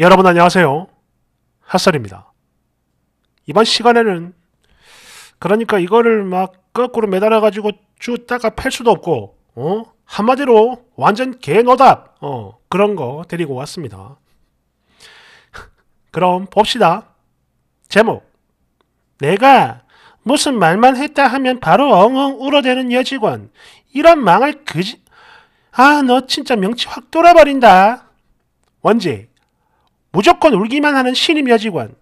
여러분 안녕하세요. 핫설입니다. 이번 시간에는 그러니까 이거를 막 거꾸로 매달아가지고 쭉 닦아 팰 수도 없고 어? 한마디로 완전 개노답 어, 그런 거 데리고 왔습니다. 그럼 봅시다. 제목 내가 무슨 말만 했다 하면 바로 엉엉 울어대는 여직원 이런 망할 그지 아너 진짜 명치 확 돌아버린다. 원지 무조건 울기만 하는 신임 여직원.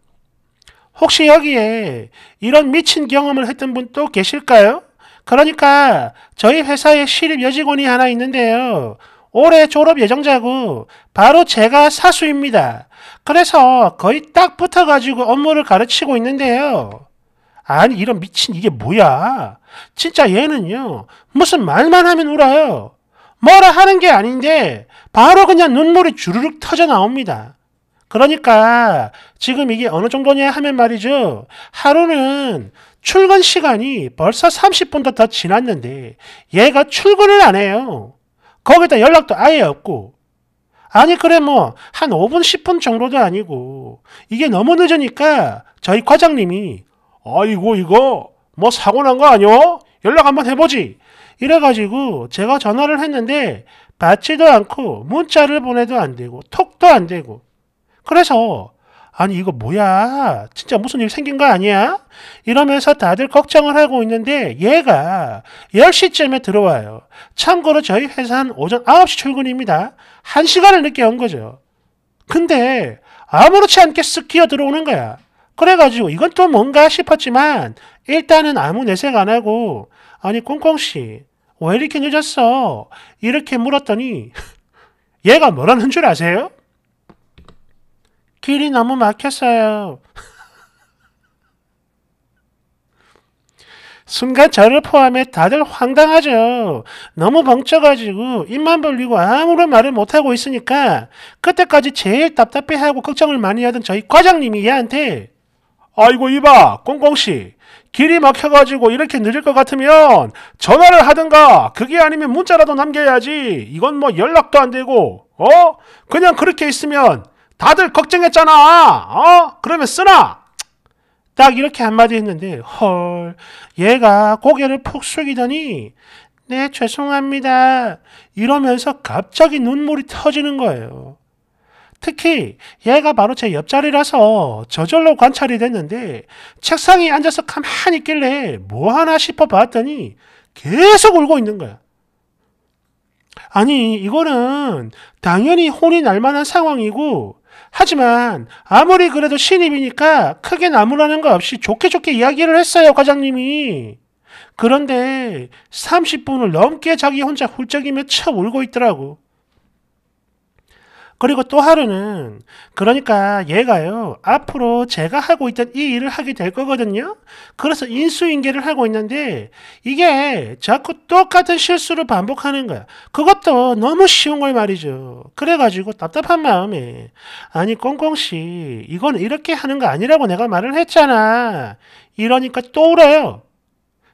혹시 여기에 이런 미친 경험을 했던 분 또 계실까요? 그러니까 저희 회사에 신입 여직원이 하나 있는데요. 올해 졸업 예정자고 바로 제가 사수입니다. 그래서 거의 딱 붙어가지고 업무를 가르치고 있는데요. 아니 이런 미친 이게 뭐야? 진짜 얘는요 무슨 말만 하면 울어요. 뭐라 하는 게 아닌데 바로 그냥 눈물이 주르륵 터져 나옵니다. 그러니까 지금 이게 어느 정도냐 하면 말이죠. 하루는 출근 시간이 벌써 30분도 더 지났는데 얘가 출근을 안 해요. 거기다 연락도 아예 없고 아니 그래 뭐 한 5분 10분 정도도 아니고 이게 너무 늦으니까 저희 과장님이 아이고 이거 뭐 사고 난 거 아니요? 연락 한번 해보지 이래가지고 제가 전화를 했는데 받지도 않고 문자를 보내도 안 되고 톡도 안 되고 그래서 아니 이거 뭐야 진짜 무슨 일 생긴 거 아니야 이러면서 다들 걱정을 하고 있는데 얘가 10시쯤에 들어와요 참고로 저희 회사는 오전 9시 출근입니다 1시간을 늦게 온 거죠 근데 아무렇지 않게 쓱 끼어 들어오는 거야 그래가지고 이건 또 뭔가 싶었지만 일단은 아무 내색 안 하고 아니 꽁꽁씨 왜 이렇게 늦었어 이렇게 물었더니 얘가 뭐라는 줄 아세요? 길이 너무 막혔어요. 순간 저를 포함해 다들 황당하죠. 너무 벙쪄가지고 입만 벌리고 아무런 말을 못하고 있으니까 그때까지 제일 답답해하고 걱정을 많이 하던 저희 과장님이 얘한테 아이고 이봐 꽁꽁씨 길이 막혀가지고 이렇게 늦을 것 같으면 전화를 하든가 그게 아니면 문자라도 남겨야지 이건 뭐 연락도 안 되고 어? 그냥 그렇게 있으면 다들 걱정했잖아. 어? 그러면 쓰나? 딱 이렇게 한마디 했는데 헐 얘가 고개를 푹 숙이더니 네 죄송합니다 이러면서 갑자기 눈물이 터지는 거예요. 특히 얘가 바로 제 옆자리라서 저절로 관찰이 됐는데 책상에 앉아서 가만히 있길래 뭐 하나 싶어 봤더니 계속 울고 있는 거야. 아니 이거는 당연히 혼이 날 만한 상황이고 하지만 아무리 그래도 신입이니까 크게 나무라는 거 없이 좋게 좋게 이야기를 했어요, 과장님이. 그런데 30분을 넘게 자기 혼자 훌쩍이며 쳐 울고 있더라고. 그리고 또 하루는 그러니까 얘가요. 앞으로 제가 하고 있던 이 일을 하게 될 거거든요. 그래서 인수인계를 하고 있는데 이게 자꾸 똑같은 실수를 반복하는 거야. 그것도 너무 쉬운 걸 말이죠. 그래가지고 답답한 마음에 아니 꽁꽁씨 이건 이렇게 하는 거 아니라고 내가 말을 했잖아. 이러니까 또 울어요.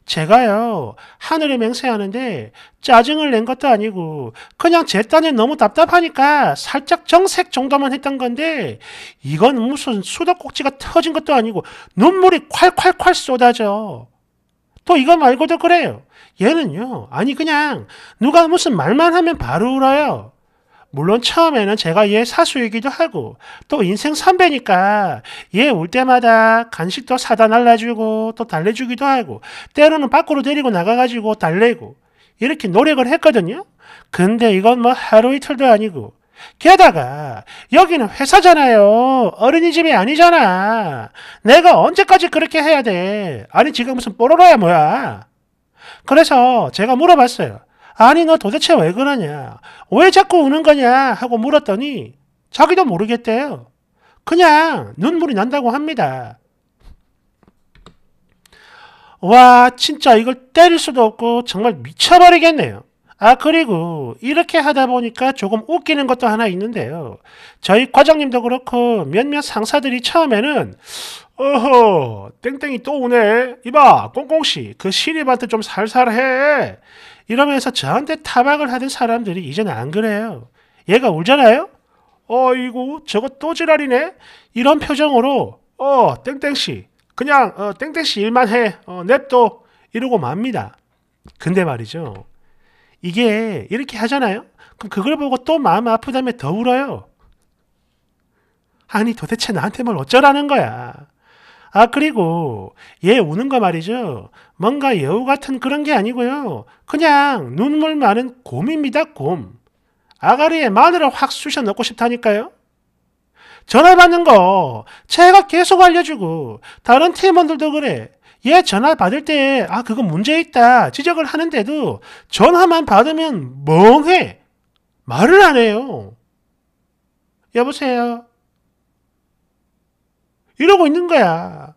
제가요, 하늘에 맹세하는데 짜증을 낸 것도 아니고 그냥 제딴에 너무 답답하니까 살짝 정색 정도만 했던 건데 이건 무슨 수도꼭지가 터진 것도 아니고 눈물이 콸콸콸 쏟아져. 또 이거 말고도 그래요. 얘는요, 아니 그냥 누가 무슨 말만 하면 바로 울어요. 물론 처음에는 제가 얘 사수이기도 하고 또 인생 선배니까 얘 올 때마다 간식도 사다 날라주고 또 달래주기도 하고 때로는 밖으로 데리고 나가가지고 달래고 이렇게 노력을 했거든요. 근데 이건 뭐 하루 이틀도 아니고 게다가 여기는 회사잖아요. 어린이집이 아니잖아. 내가 언제까지 그렇게 해야 돼? 아니 지금 무슨 뽀로로야 뭐야? 그래서 제가 물어봤어요. 아니 너 도대체 왜 그러냐? 왜 자꾸 우는 거냐? 하고 물었더니 자기도 모르겠대요. 그냥 눈물이 난다고 합니다. 와 진짜 이걸 때릴 수도 없고 정말 미쳐버리겠네요. 아 그리고 이렇게 하다 보니까 조금 웃기는 것도 하나 있는데요. 저희 과장님도 그렇고 몇몇 상사들이 처음에는 어허 땡땡이 또 오네 이봐 꽁꽁씨 그 신입한테 좀 살살해 이러면서 저한테 타박을 하던 사람들이 이제는 안 그래요. 얘가 울잖아요. 어이구 저거 또 지랄이네 이런 표정으로 어 땡땡씨 그냥 어, 땡땡씨 일만 해 어, 냅둬 이러고 맙니다. 근데 말이죠. 이게 이렇게 하잖아요. 그럼 그걸 보고 또 마음 아프다며 더 울어요. 아니 도대체 나한테 뭘 어쩌라는 거야. 아 그리고 얘 우는 거 말이죠. 뭔가 여우 같은 그런 게 아니고요. 그냥 눈물 많은 곰입니다 곰. 아가리에 마늘을 확 쑤셔 넣고 싶다니까요. 전화 받는 거 제가 계속 알려주고 다른 팀원들도 그래. 얘 예, 전화 받을 때, 아, 그거 문제 있다. 지적을 하는데도 전화만 받으면 멍해. 말을 안 해요. 여보세요. 이러고 있는 거야.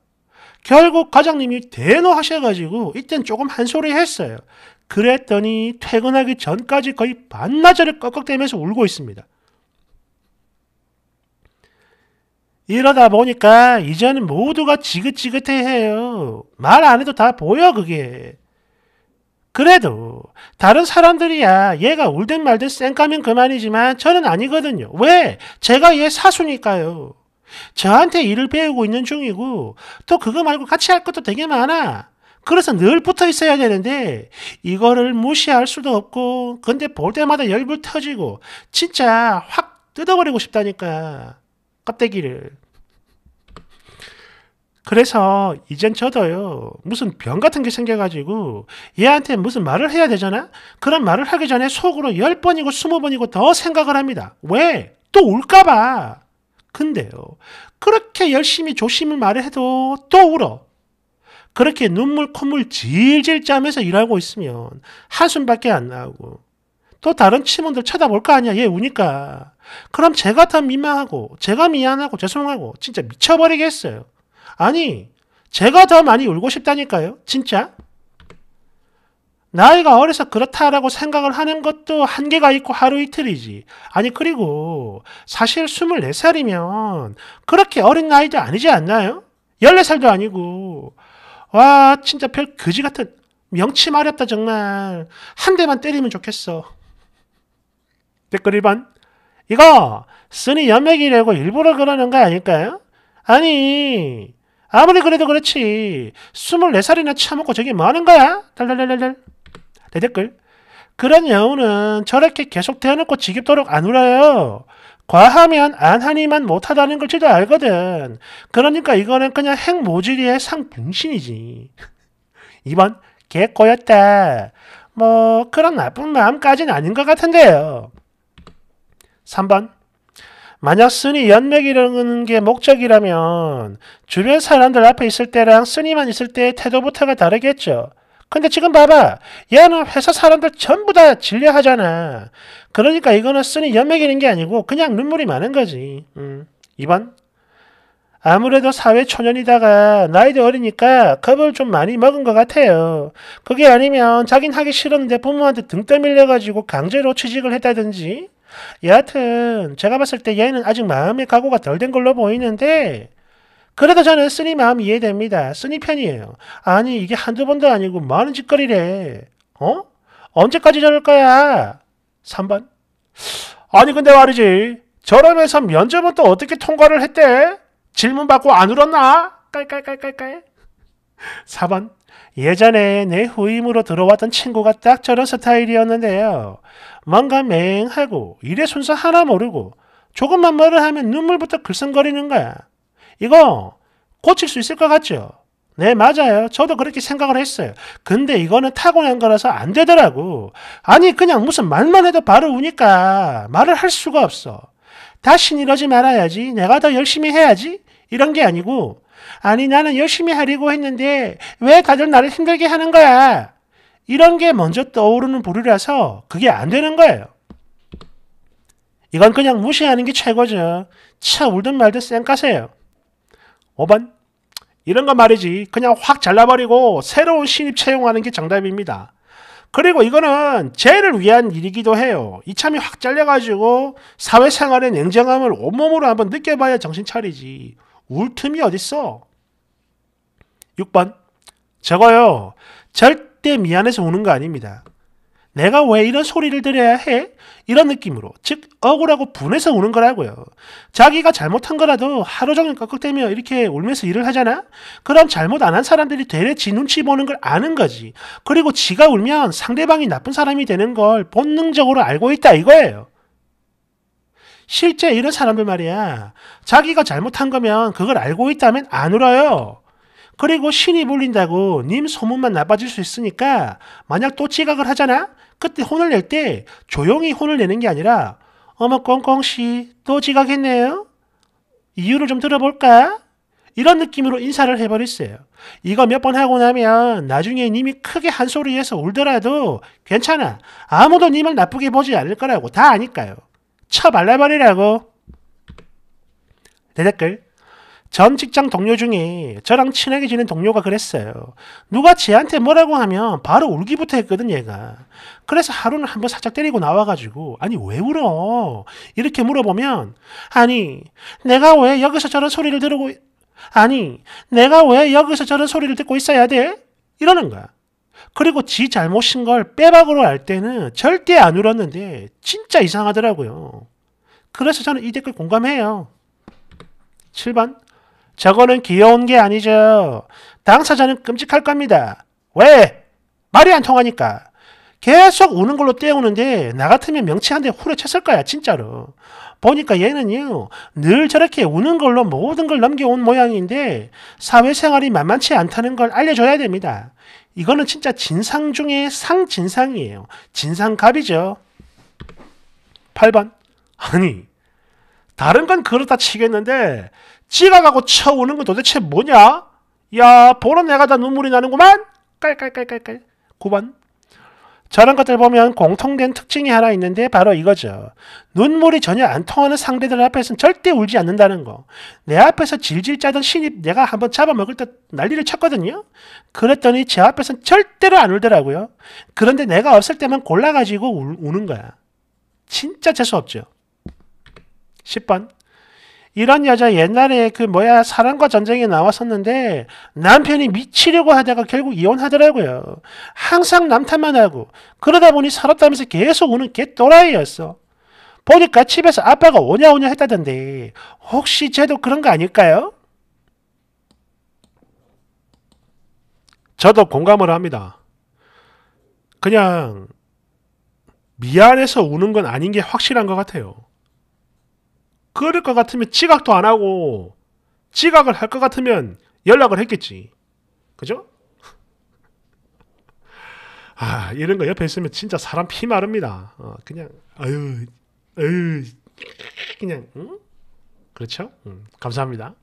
결국 과장님이 대노하셔가지고 이땐 조금 한 소리 했어요. 그랬더니 퇴근하기 전까지 거의 반나절을 꺽꺽대면서 울고 있습니다. 이러다 보니까 이제는 모두가 지긋지긋해해요. 말 안 해도 다 보여 그게. 그래도 다른 사람들이야 얘가 울든 말든 쌩까면 그만이지만 저는 아니거든요. 왜? 제가 얘 사수니까요. 저한테 일을 배우고 있는 중이고 또 그거 말고 같이 할 것도 되게 많아. 그래서 늘 붙어 있어야 되는데 이거를 무시할 수도 없고 근데 볼 때마다 열불 터지고 진짜 확 뜯어버리고 싶다니까. 껍데기를. 그래서 이젠 저도요 무슨 병 같은 게 생겨가지고 얘한테 무슨 말을 해야 되잖아 그런 말을 하기 전에 속으로 10번이고 20번이고 더 생각을 합니다 왜? 또 울까봐 근데요 그렇게 열심히 조심히 말을 해도 또 울어 그렇게 눈물 콧물 질질 짜면서 일하고 있으면 한숨밖에 안 나오고 또 다른 친원들 쳐다볼 거 아니야. 얘 우니까. 그럼 제가 더 민망하고 제가 미안하고 죄송하고 진짜 미쳐버리겠어요. 아니 제가 더 많이 울고 싶다니까요. 진짜. 나이가 어려서 그렇다라고 생각을 하는 것도 한계가 있고 하루 이틀이지. 아니 그리고 사실 24살이면 그렇게 어린 나이도 아니지 않나요? 14살도 아니고 와 진짜 별 그지 같은 명치 마렵다 정말 한 대만 때리면 좋겠어. 댓글 1번. 이거 쓰니 연맥이라고 일부러 그러는 거 아닐까요? 아니 아무리 그래도 그렇지 24살이나 참먹고 저게 뭐하는 거야? 달달달달달 대댓글 그런 여우는 저렇게 계속 태어놓고 지겹도록 안 울어요 과하면 안하니만 못하다는 걸 저도 알거든 그러니까 이거는 그냥 핵모질이의 상분신이지 2번 개꼬였다 뭐 그런 나쁜 마음까지는 아닌 것 같은데요 3번 만약 스님 연맥이라는 게 목적이라면 주변 사람들 앞에 있을 때랑 스님만 있을 때의 태도부터가 다르겠죠. 근데 지금 봐봐. 얘는 회사 사람들 전부 다 진례하잖아. 그러니까 이거는 스님 연맥이라는 게 아니고 그냥 눈물이 많은 거지. 음. 2번 아무래도 사회 초년이다가 나이도 어리니까 겁을 좀 많이 먹은 것 같아요. 그게 아니면 자긴 하기 싫었는데 부모한테 등 떠밀려가지고 강제로 취직을 했다든지 여하튼 제가 봤을 때 얘는 아직 마음의 각오가 덜 된 걸로 보이는데 그래도 저는 쓰니 마음 이해됩니다. 쓰니 편이에요. 아니 이게 한두 번도 아니고 많은 짓거리래. 어? 언제까지 저럴 거야? 3번 아니 근데 말이지 저러면서 면접은 또 어떻게 통과를 했대? 질문 받고 안 울었나? 깔깔깔깔깔 4번 예전에 내 후임으로 들어왔던 친구가 딱 저런 스타일이었는데요. 뭔가 맹하고 일의 순서 하나 모르고 조금만 말을 하면 눈물부터 글썽거리는 거야. 이거 고칠 수 있을 것 같죠? 네, 맞아요. 저도 그렇게 생각을 했어요. 근데 이거는 타고난 거라서 안 되더라고. 아니, 그냥 무슨 말만 해도 바로 우니까 말을 할 수가 없어. 다신 이러지 말아야지. 내가 더 열심히 해야지. 이런 게 아니고 아니 나는 열심히 하려고 했는데 왜 다들 나를 힘들게 하는 거야? 이런 게 먼저 떠오르는 부류라서 그게 안 되는 거예요. 이건 그냥 무시하는 게 최고죠. 차 울든 말든 쌩까세요. 5번 이런 거 말이지 그냥 확 잘라버리고 새로운 신입 채용하는 게 정답입니다. 그리고 이거는 죄를 위한 일이기도 해요. 이참에 확 잘려가지고 사회생활의 냉정함을 온몸으로 한번 느껴봐야 정신 차리지. 울 틈이 어딨어? 6번 저거요. 절대 미안해서 우는 거 아닙니다. 내가 왜 이런 소리를 들어야 해? 이런 느낌으로 즉 억울하고 분해서 우는 거라고요. 자기가 잘못한 거라도 하루 종일 꺽꺽대며 이렇게 울면서 일을 하잖아? 그럼 잘못 안 한 사람들이 되레 지 눈치 보는 걸 아는 거지. 그리고 지가 울면 상대방이 나쁜 사람이 되는 걸 본능적으로 알고 있다 이거예요. 실제 이런 사람들 말이야. 자기가 잘못한 거면 그걸 알고 있다면 안 울어요. 그리고 신이 불린다고 님 소문만 나빠질 수 있으니까 만약 또 지각을 하잖아? 그때 혼을 낼 때 조용히 혼을 내는 게 아니라 어머 꽁꽁씨 또 지각했네요? 이유를 좀 들어볼까? 이런 느낌으로 인사를 해버렸어요. 이거 몇 번 하고 나면 나중에 님이 크게 한소리해서 울더라도 괜찮아. 아무도 님을 나쁘게 보지 않을 거라고 다 아니까요. 쳐말라버리라고내 댓글. 전 직장 동료 중에 저랑 친하게 지낸 동료가 그랬어요. 누가 쟤한테 뭐라고 하면 바로 울기부터 했거든 얘가. 그래서 하루는 한번 살짝 때리고 나와가지고 아니 왜 울어? 이렇게 물어보면 아니 내가 왜 여기서 저런 소리를 들고 아니 내가 왜 여기서 저런 소리를 듣고 있어야 돼? 이러는 거야. 그리고 지 잘못인 걸 빼박으로 알 때는 절대 안 울었는데 진짜 이상하더라고요. 그래서 저는 이 댓글 공감해요. 7번 저거는 귀여운 게 아니죠. 당사자는 끔찍할 겁니다. 왜? 말이 안 통하니까. 계속 우는 걸로 때우는데 나 같으면 명치 한 대 후려쳤을 거야 진짜로. 보니까 얘는요 늘 저렇게 우는 걸로 모든 걸 넘겨온 모양인데 사회생활이 만만치 않다는 걸 알려줘야 됩니다. 이거는 진짜 진상 중에 상진상이에요. 진상갑이죠. 8번. 아니, 다른 건 그렇다 치겠는데 지가가고 쳐오는 건 도대체 뭐냐? 야, 보는 애가 다 눈물이 나는구만. 깔깔깔깔깔. 9번. 저런 것들 보면 공통된 특징이 하나 있는데 바로 이거죠. 눈물이 전혀 안 통하는 상대들 앞에서는 절대 울지 않는다는 거. 내 앞에서 질질 짜던 신입 내가 한번 잡아먹을 때 난리를 쳤거든요. 그랬더니 제 앞에서는 절대로 안 울더라고요. 그런데 내가 없을 때만 골라가지고 우, 우는 거야. 진짜 재수없죠. 10번. 이런 여자 옛날에 그 뭐야 사랑과 전쟁에 나왔었는데 남편이 미치려고 하다가 결국 이혼하더라고요. 항상 남탓만 하고 그러다 보니 살았다면서 계속 우는 개또라이였어. 보니까 집에서 아빠가 오냐 오냐 했다던데 혹시 쟤도 그런 거 아닐까요? 저도 공감을 합니다. 그냥 미안해서 우는 건 아닌 게 확실한 것 같아요. 그럴 것 같으면 지각도 안 하고 지각을 할 것 같으면 연락을 했겠지. 그죠? 아 이런 거 옆에 있으면 진짜 사람 피 마릅니다. 어, 그냥 아유 아유 그냥 응? 그렇죠? 음, 감사합니다.